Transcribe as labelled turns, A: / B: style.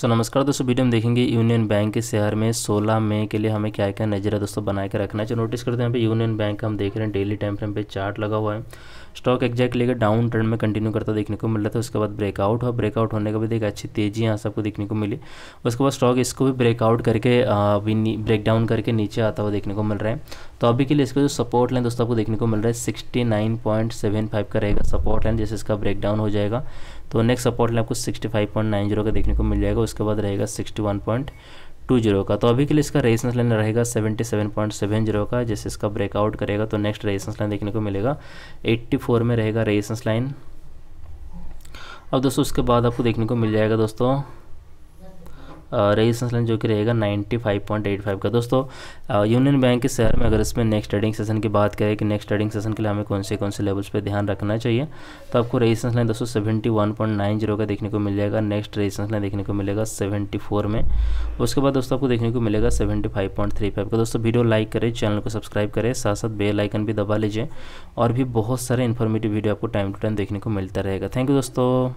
A: सो नमस्कार दोस्तों वीडियो हम देखेंगे यूनियन बैंक के शेयर में 16 मई के लिए हमें क्या क्या नजर है दोस्तों बनाए के रखना है जो नोटिस करते हैं यहाँ पे यूनियन बैंक हम देख रहे हैं डेली टाइम फ्रेम पे चार्ट लगा हुआ है स्टॉक एक्जैक्ट लेकर डाउन ट्रेंड में कंटिन्यू करता देखने को मिल रहा था उसके बाद ब्रेकआउट हुआ ब्रेकआउट होने के बाद एक अच्छी तेजी यहाँ सबको देखने को मिली उसके बाद स्टॉक इसको भी ब्रेकआउट करके अभी ब्रेक डाउन करके नीचे आता हुआ देखने को मिल रहा है तो अभी के लिए इसका जो सपोर्ट लाइन दोस्तों आपको देखने को मिल रहा है सिक्सटी का रहेगा सपोर्ट लाइन जैसे इसका ब्रेकडाउन हो जाएगा तो नेक्स्ट सपोर्ट लाइन आपको sixty five point nine zero का देखने को मिल जाएगा उसके बाद रहेगा sixty one point two zero का तो अभी के लिए इसका रेजिस्टेंस लाइन रहेगा seventy seven point seven zero का जैसे इसका ब्रेकआउट करेगा तो नेक्स्ट रेजिस्टेंस लाइन देखने को मिलेगा एट्टी फोर में रहेगा रेजिस्टेंस लाइन अब दोस्तों उसके बाद आपको देखने को मिल जाएगा दोस्तों रेजिस्टेंस लाइन जो कि रहेगा 95.85 का दोस्तों यूनियन बैंक के शहर में अगर इसमें नेक्स्ट ट्रेडिंग सेशन की बात करें कि नेक्स्ट ट्रेडिंग सेशन के लिए हमें कौन से कौन से लेवल्स पे ध्यान रखना चाहिए तो आपको रेजिस्टेंस लाइन दोस्तों सेवेंटी का देखने को मिल जाएगा नेक्स्ट रेजिस्टेंस लाइन देखने को मिलेगा सेवेंटी में उसके बाद दोस्तों आपको देखने को मिलेगा सेवेंटी का दोस्तों वीडियो लाइक करें चैनल को सब्सक्राइब करें साथ साथ बेल आइकन भी दबा लीजिए और भी बहुत सारे इन्फॉर्मेटिव वीडियो आपको टाइम टू टाइम देखने को मिलता रहेगा थैंक यू दोस्तों